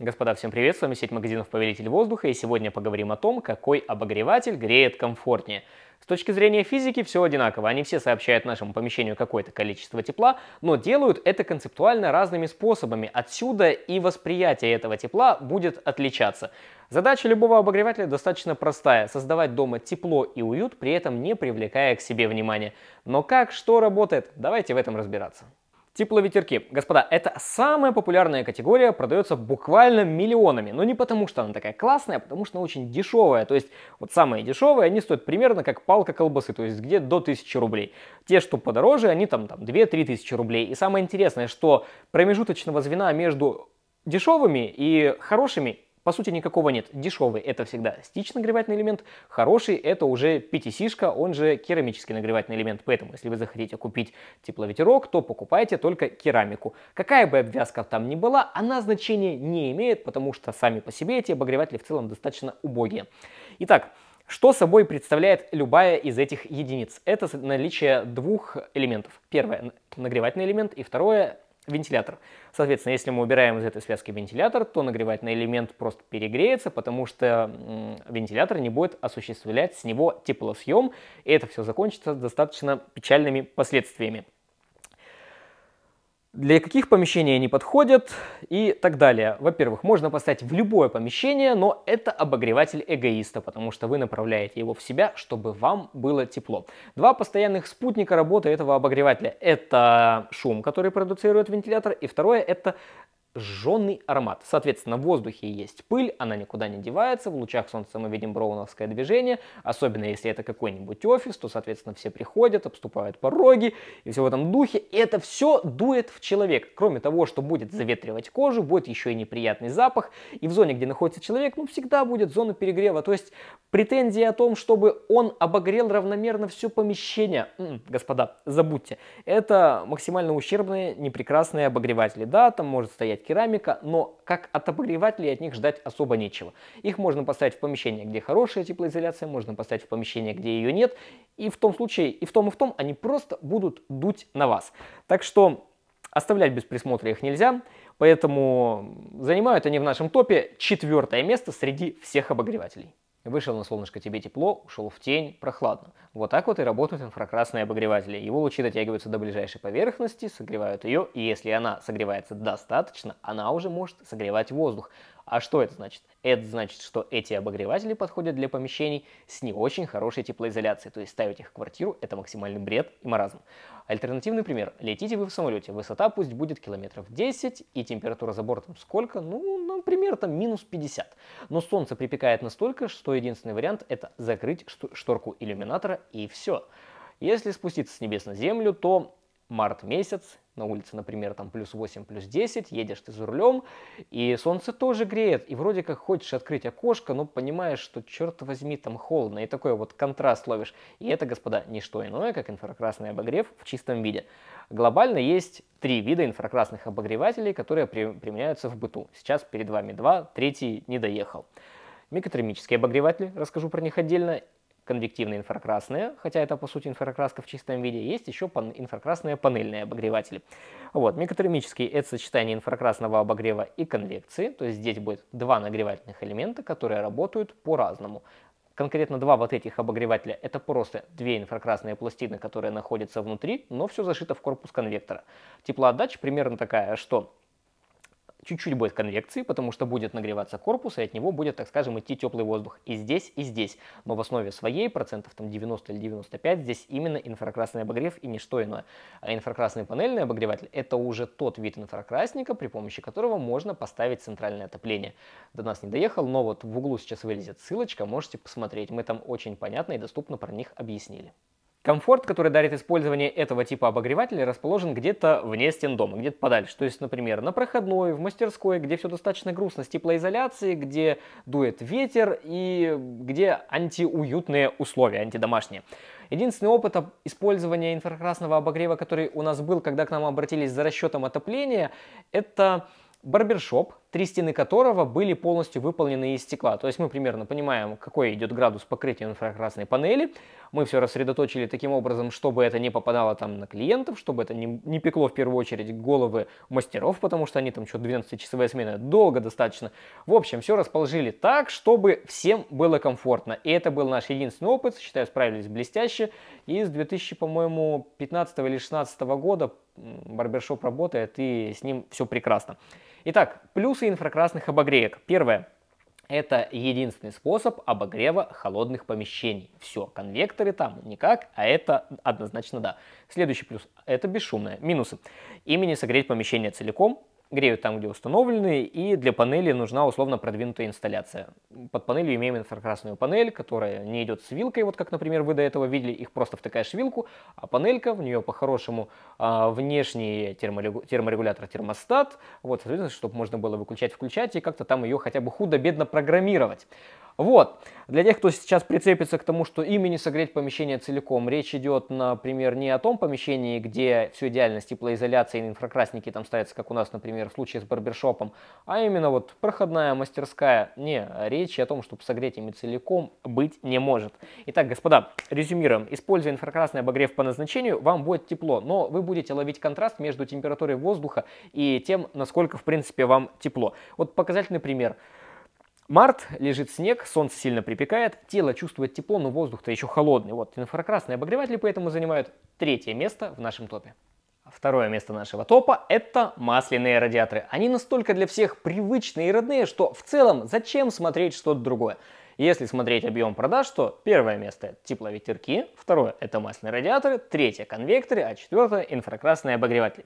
Господа, всем привет, с вами сеть магазинов «Повелитель воздуха», и сегодня поговорим о том, какой обогреватель греет комфортнее. С точки зрения физики все одинаково, они все сообщают нашему помещению какое-то количество тепла, но делают это концептуально разными способами, отсюда и восприятие этого тепла будет отличаться. Задача любого обогревателя достаточно простая – создавать дома тепло и уют, при этом не привлекая к себе внимания. Но как, что работает, давайте в этом разбираться. Тепловетерки. Господа, это самая популярная категория, продается буквально миллионами. Но не потому, что она такая классная, а потому что она очень дешевая. То есть вот самые дешевые, они стоят примерно как палка колбасы, то есть где до 1000 рублей. Те, что подороже, они там, там 2-3 тысячи рублей. И самое интересное, что промежуточного звена между дешевыми и хорошими по сути никакого нет. Дешевый это всегда стич-нагревательный элемент, хороший это уже ptc он же керамический нагревательный элемент. Поэтому, если вы захотите купить тепловетерок, то покупайте только керамику. Какая бы обвязка там ни была, она значения не имеет, потому что сами по себе эти обогреватели в целом достаточно убогие. Итак, что собой представляет любая из этих единиц? Это наличие двух элементов. Первое – нагревательный элемент, и второе вентилятор. Соответственно, если мы убираем из этой связки вентилятор, то нагревательный элемент просто перегреется, потому что вентилятор не будет осуществлять с него теплосъем, и это все закончится достаточно печальными последствиями для каких помещений они подходят и так далее. Во-первых, можно поставить в любое помещение, но это обогреватель эгоиста, потому что вы направляете его в себя, чтобы вам было тепло. Два постоянных спутника работы этого обогревателя. Это шум, который продуцирует вентилятор, и второе это сжженный аромат. Соответственно, в воздухе есть пыль, она никуда не девается, в лучах солнца мы видим броуновское движение, особенно если это какой-нибудь офис, то, соответственно, все приходят, обступают пороги и все в этом духе. И это все дует в человек. Кроме того, что будет заветривать кожу, будет еще и неприятный запах, и в зоне, где находится человек, ну, всегда будет зона перегрева. То есть претензии о том, чтобы он обогрел равномерно все помещение, м-м, господа, забудьте, это максимально ущербные, непрекрасные обогреватели. Да, там может стоять керамика, но как от от них ждать особо нечего. Их можно поставить в помещение, где хорошая теплоизоляция, можно поставить в помещение, где ее нет. И в том случае, и в том, и в том, они просто будут дуть на вас. Так что оставлять без присмотра их нельзя. Поэтому занимают они в нашем топе четвертое место среди всех обогревателей. Вышел на солнышко тебе тепло, ушел в тень прохладно. Вот так вот и работают инфракрасные обогреватели. Его лучи дотягиваются до ближайшей поверхности, согревают ее, и если она согревается достаточно, она уже может согревать воздух. А что это значит? Это значит, что эти обогреватели подходят для помещений с не очень хорошей теплоизоляцией, то есть ставить их в квартиру – это максимальный бред и маразм. Альтернативный пример. Летите вы в самолете, высота пусть будет километров 10, и температура за бортом сколько? Ну, например, ну, там минус 50. Но солнце припекает настолько, что единственный вариант – это закрыть шторку иллюминатора и все. Если спуститься с небес на землю, то март месяц, на улице, например, там плюс 8, плюс 10, едешь ты за рулем, и солнце тоже греет, и вроде как хочешь открыть окошко, но понимаешь, что, черт возьми, там холодно, и такой вот контраст ловишь. И это, господа, не что иное, как инфракрасный обогрев в чистом виде. Глобально есть три вида инфракрасных обогревателей, которые при, применяются в быту. Сейчас перед вами два, третий не доехал. Микотермические обогреватели, расскажу про них отдельно, конвективные инфракрасные, хотя это по сути инфракраска в чистом виде, есть еще пан- инфракрасные панельные обогреватели. Вот, микротермический – это сочетание инфракрасного обогрева и конвекции, то есть здесь будет два нагревательных элемента, которые работают по-разному. Конкретно два вот этих обогревателя – это просто две инфракрасные пластины, которые находятся внутри, но все зашито в корпус конвектора. Теплоотдача примерно такая, что чуть-чуть будет конвекции, потому что будет нагреваться корпус, и от него будет, так скажем, идти теплый воздух и здесь, и здесь. Но в основе своей, процентов там 90 или 95, здесь именно инфракрасный обогрев и ничто иное. А инфракрасный панельный обогреватель – это уже тот вид инфракрасника, при помощи которого можно поставить центральное отопление. До нас не доехал, но вот в углу сейчас вылезет ссылочка, можете посмотреть. Мы там очень понятно и доступно про них объяснили. Комфорт, который дарит использование этого типа обогревателя, расположен где-то вне стен дома, где-то подальше. То есть, например, на проходной, в мастерской, где все достаточно грустно с теплоизоляцией, где дует ветер и где антиуютные условия, антидомашние. Единственный опыт использования инфракрасного обогрева, который у нас был, когда к нам обратились за расчетом отопления, это барбершоп три стены которого были полностью выполнены из стекла. То есть мы примерно понимаем, какой идет градус покрытия инфракрасной панели. Мы все рассредоточили таким образом, чтобы это не попадало там на клиентов, чтобы это не, не пекло в первую очередь головы мастеров, потому что они там что 12-часовая смена, долго достаточно. В общем, все расположили так, чтобы всем было комфортно. И это был наш единственный опыт, считаю, справились блестяще. И с 2000, по-моему, 15 или 16 года барбершоп работает, и с ним все прекрасно. Итак, плюсы инфракрасных обогреек. Первое. Это единственный способ обогрева холодных помещений. Все, конвекторы там никак, а это однозначно да. Следующий плюс – это бесшумное. Минусы. имени согреть помещение целиком, греют там, где установлены, и для панели нужна условно продвинутая инсталляция. Под панелью имеем инфракрасную панель, которая не идет с вилкой, вот как, например, вы до этого видели, их просто втыкаешь в вилку, а панелька, в нее по-хорошему а, внешний терморегулятор термостат, вот, соответственно, чтобы можно было выключать-включать и как-то там ее хотя бы худо-бедно программировать. Вот. Для тех, кто сейчас прицепится к тому, что имени согреть помещение целиком, речь идет, например, не о том помещении, где все идеально с теплоизоляцией, инфракрасники там ставятся, как у нас, например, в случае с барбершопом, а именно вот проходная мастерская. Не, речь о том, чтобы согреть ими целиком быть не может. Итак, господа, резюмируем. Используя инфракрасный обогрев по назначению, вам будет тепло, но вы будете ловить контраст между температурой воздуха и тем, насколько, в принципе, вам тепло. Вот показательный пример. Пример. Март, лежит снег, солнце сильно припекает, тело чувствует тепло, но воздух-то еще холодный. Вот инфракрасные обогреватели поэтому занимают третье место в нашем топе. Второе место нашего топа – это масляные радиаторы. Они настолько для всех привычные и родные, что в целом зачем смотреть что-то другое. Если смотреть объем продаж, то первое место – это тепловетерки, второе – это масляные радиаторы, третье – конвекторы, а четвертое – инфракрасные обогреватели.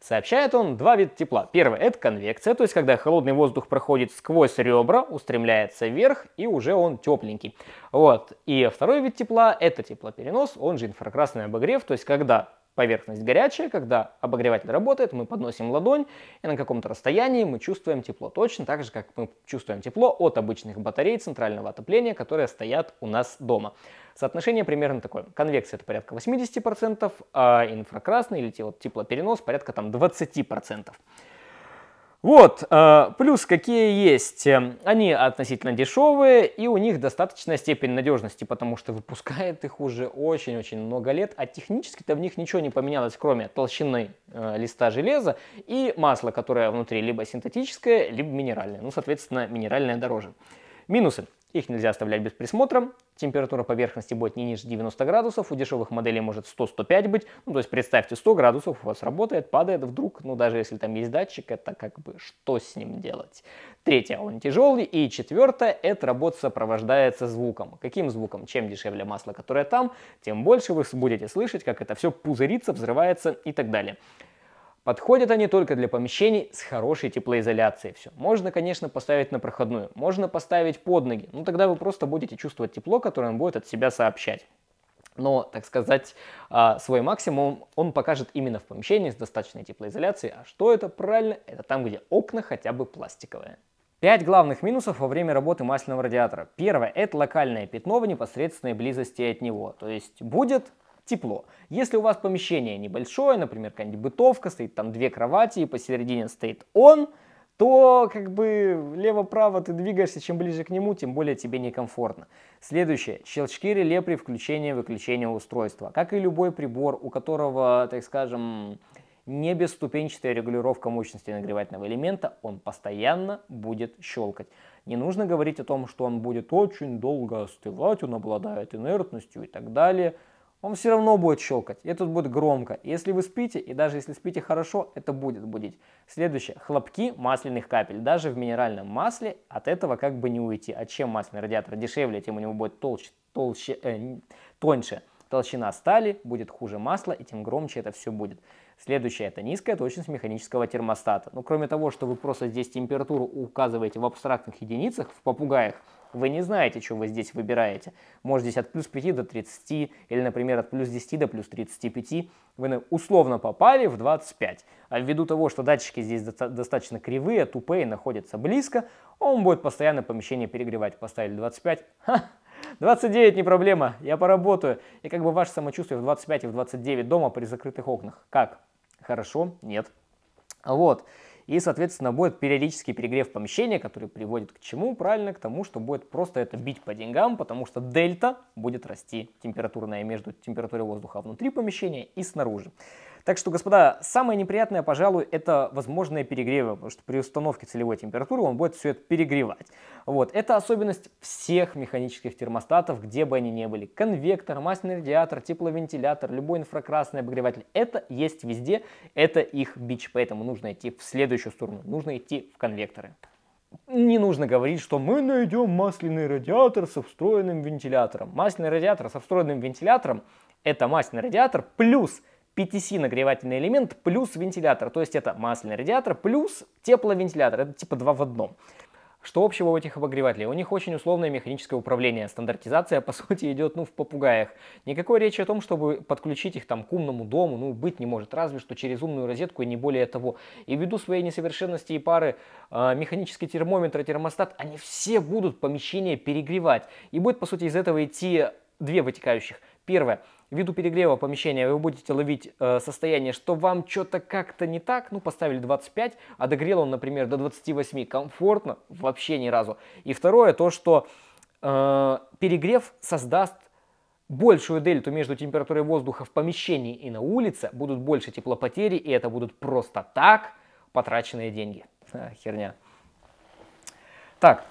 Сообщает он два вида тепла. Первое – это конвекция, то есть когда холодный воздух проходит сквозь ребра, устремляется вверх, и уже он тепленький. Вот. И второй вид тепла – это теплоперенос, он же инфракрасный обогрев, то есть когда Поверхность горячая, когда обогреватель работает, мы подносим ладонь, и на каком-то расстоянии мы чувствуем тепло. Точно так же, как мы чувствуем тепло от обычных батарей центрального отопления, которые стоят у нас дома. Соотношение примерно такое. Конвекция это порядка 80%, а инфракрасный или теплоперенос порядка там 20%. Вот, э, плюс какие есть. Э, они относительно дешевые, и у них достаточная степень надежности, потому что выпускает их уже очень-очень много лет, а технически-то в них ничего не поменялось, кроме толщины э, листа железа и масла, которое внутри либо синтетическое, либо минеральное. Ну, соответственно, минеральное дороже. Минусы. Их нельзя оставлять без присмотра. Температура поверхности будет не ниже 90 градусов. У дешевых моделей может 100-105 быть. Ну, то есть представьте, 100 градусов у вас работает, падает вдруг. Ну, даже если там есть датчик, это как бы что с ним делать? Третье, он тяжелый. И четвертое, эта работа сопровождается звуком. Каким звуком? Чем дешевле масло, которое там, тем больше вы будете слышать, как это все пузырится, взрывается и так далее. Подходят они только для помещений с хорошей теплоизоляцией. Все. Можно, конечно, поставить на проходную, можно поставить под ноги, но ну, тогда вы просто будете чувствовать тепло, которое он будет от себя сообщать. Но, так сказать, а, свой максимум он покажет именно в помещении с достаточной теплоизоляцией. А что это правильно? Это там, где окна хотя бы пластиковые. Пять главных минусов во время работы масляного радиатора. Первое – это локальное пятно в непосредственной близости от него. То есть будет тепло. Если у вас помещение небольшое, например, какая-нибудь бытовка, стоит там две кровати, и посередине стоит он, то как бы лево-право ты двигаешься, чем ближе к нему, тем более тебе некомфортно. Следующее. Щелчки реле при включении-выключении и устройства. Как и любой прибор, у которого, так скажем, не бесступенчатая регулировка мощности нагревательного элемента, он постоянно будет щелкать. Не нужно говорить о том, что он будет очень долго остывать, он обладает инертностью и так далее – он все равно будет щелкать, и это будет громко. Если вы спите, и даже если спите хорошо, это будет будить. Следующее. Хлопки масляных капель. Даже в минеральном масле от этого как бы не уйти. А чем масляный радиатор дешевле, тем у него будет толще, толще, э, тоньше толщина стали, будет хуже масла, и тем громче это все будет. Следующее – это низкая точность механического термостата. Ну, кроме того, что вы просто здесь температуру указываете в абстрактных единицах, в попугаях, вы не знаете, что вы здесь выбираете. Может здесь от плюс 5 до 30, или, например, от плюс 10 до плюс 35. Вы условно попали в 25. А ввиду того, что датчики здесь достаточно кривые, тупые, находятся близко, он будет постоянно помещение перегревать. Поставили 25, ха, 29 не проблема, я поработаю. И как бы ваше самочувствие в 25 и в 29 дома при закрытых окнах. Как? Хорошо? Нет. Вот. И, соответственно, будет периодический перегрев помещения, который приводит к чему? Правильно, к тому, что будет просто это бить по деньгам, потому что дельта будет расти температурная между температурой воздуха внутри помещения и снаружи. Так что, господа, самое неприятное, пожалуй, это возможные перегревы, потому что при установке целевой температуры он будет все это перегревать. Вот, это особенность всех механических термостатов, где бы они ни были. Конвектор, масляный радиатор, тепловентилятор, любой инфракрасный обогреватель. Это есть везде, это их бич, поэтому нужно идти в следующую сторону, нужно идти в конвекторы. Не нужно говорить, что мы найдем масляный радиатор со встроенным вентилятором. Масляный радиатор со встроенным вентилятором – это масляный радиатор плюс – PTC нагревательный элемент плюс вентилятор. То есть это масляный радиатор плюс тепловентилятор. Это типа два в одном. Что общего у этих обогревателей? У них очень условное механическое управление. Стандартизация, по сути, идет ну, в попугаях. Никакой речи о том, чтобы подключить их там, к умному дому, ну, быть не может, разве что через умную розетку и не более того. И ввиду своей несовершенности и пары э, механический термометр и термостат, они все будут помещение перегревать. И будет, по сути, из этого идти две вытекающих. Первое. Ввиду перегрева помещения вы будете ловить э, состояние, что вам что-то как-то не так, ну поставили 25, а догрел он, например, до 28, комфортно, вообще ни разу. И второе, то, что э, перегрев создаст большую дельту между температурой воздуха в помещении и на улице, будут больше теплопотери, и это будут просто так потраченные деньги. А, херня. Так,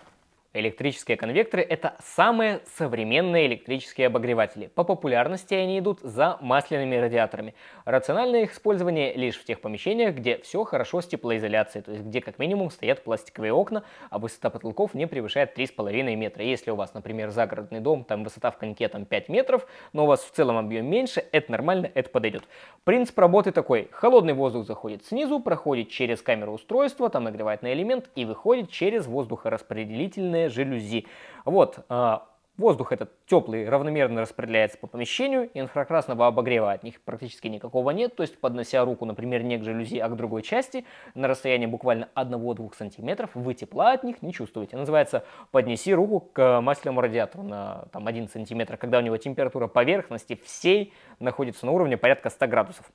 Электрические конвекторы – это самые современные электрические обогреватели. По популярности они идут за масляными радиаторами. Рациональное их использование лишь в тех помещениях, где все хорошо с теплоизоляцией, то есть где как минимум стоят пластиковые окна, а высота потолков не превышает 3,5 метра. Если у вас, например, загородный дом, там высота в коньке там 5 метров, но у вас в целом объем меньше, это нормально, это подойдет. Принцип работы такой. Холодный воздух заходит снизу, проходит через камеру устройства, там нагревает на элемент и выходит через воздухораспределительные вентильные жалюзи. Вот, э, Воздух этот теплый равномерно распределяется по помещению, инфракрасного обогрева от них практически никакого нет, то есть поднося руку, например, не к жалюзи, а к другой части, на расстоянии буквально 1-2 см, вы тепла от них не чувствуете. Называется «поднеси руку к масляному радиатору» на там, 1 см, когда у него температура поверхности всей находится на уровне порядка 100 градусов.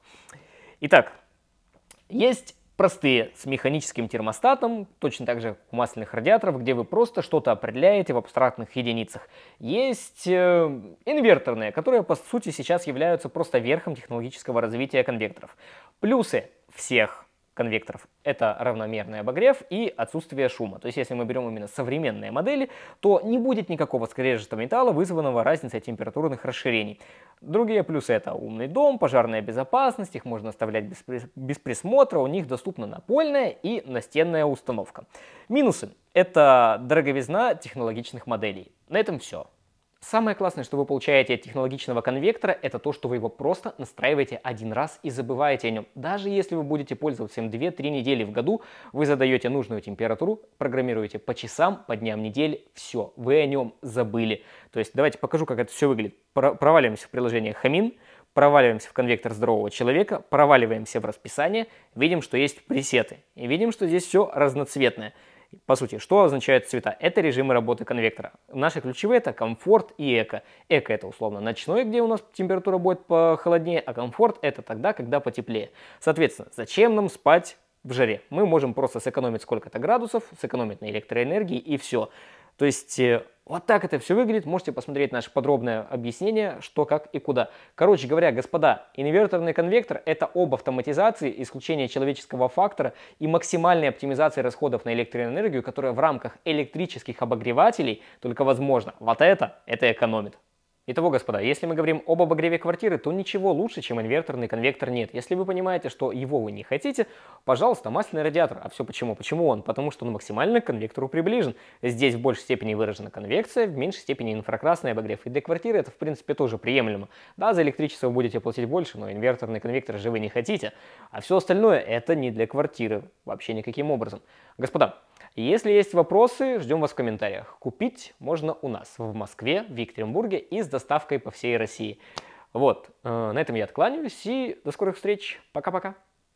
Итак, есть Простые с механическим термостатом, точно так же у масляных радиаторов, где вы просто что-то определяете в абстрактных единицах. Есть э, инверторные, которые по сути сейчас являются просто верхом технологического развития конвекторов. Плюсы всех конвекторов. Это равномерный обогрев и отсутствие шума. То есть если мы берем именно современные модели, то не будет никакого скрежета металла, вызванного разницей температурных расширений. Другие плюсы это умный дом, пожарная безопасность, их можно оставлять без, без присмотра, у них доступна напольная и настенная установка. Минусы это дороговизна технологичных моделей. На этом все. Самое классное, что вы получаете от технологичного конвектора, это то, что вы его просто настраиваете один раз и забываете о нем. Даже если вы будете пользоваться им 2-3 недели в году, вы задаете нужную температуру, программируете по часам, по дням недели, все, вы о нем забыли. То есть давайте покажу, как это все выглядит. Проваливаемся в приложение Хамин, проваливаемся в конвектор здорового человека, проваливаемся в расписание, видим, что есть пресеты, и видим, что здесь все разноцветное – по сути, что означают цвета? Это режимы работы конвектора. Наши ключевые это комфорт и эко. Эко это условно ночной, где у нас температура будет похолоднее, а комфорт это тогда, когда потеплее. Соответственно, зачем нам спать в жаре? Мы можем просто сэкономить сколько-то градусов, сэкономить на электроэнергии и все. То есть э, вот так это все выглядит. Можете посмотреть наше подробное объяснение, что, как и куда. Короче говоря, господа, инверторный конвектор – это об автоматизации, исключение человеческого фактора и максимальной оптимизации расходов на электроэнергию, которая в рамках электрических обогревателей только возможно. Вот это, это экономит. Итого, господа, если мы говорим об обогреве квартиры, то ничего лучше, чем инверторный конвектор нет. Если вы понимаете, что его вы не хотите, пожалуйста, масляный радиатор. А все почему? Почему он? Потому что он максимально к конвектору приближен. Здесь в большей степени выражена конвекция, в меньшей степени инфракрасный обогрев. И для квартиры это, в принципе, тоже приемлемо. Да, за электричество вы будете платить больше, но инверторный конвектор же вы не хотите. А все остальное это не для квартиры вообще никаким образом. Господа, если есть вопросы, ждем вас в комментариях. Купить можно у нас в Москве, в Екатеринбурге и с доставкой по всей России. Вот, э, на этом я откланяюсь и до скорых встреч. Пока-пока.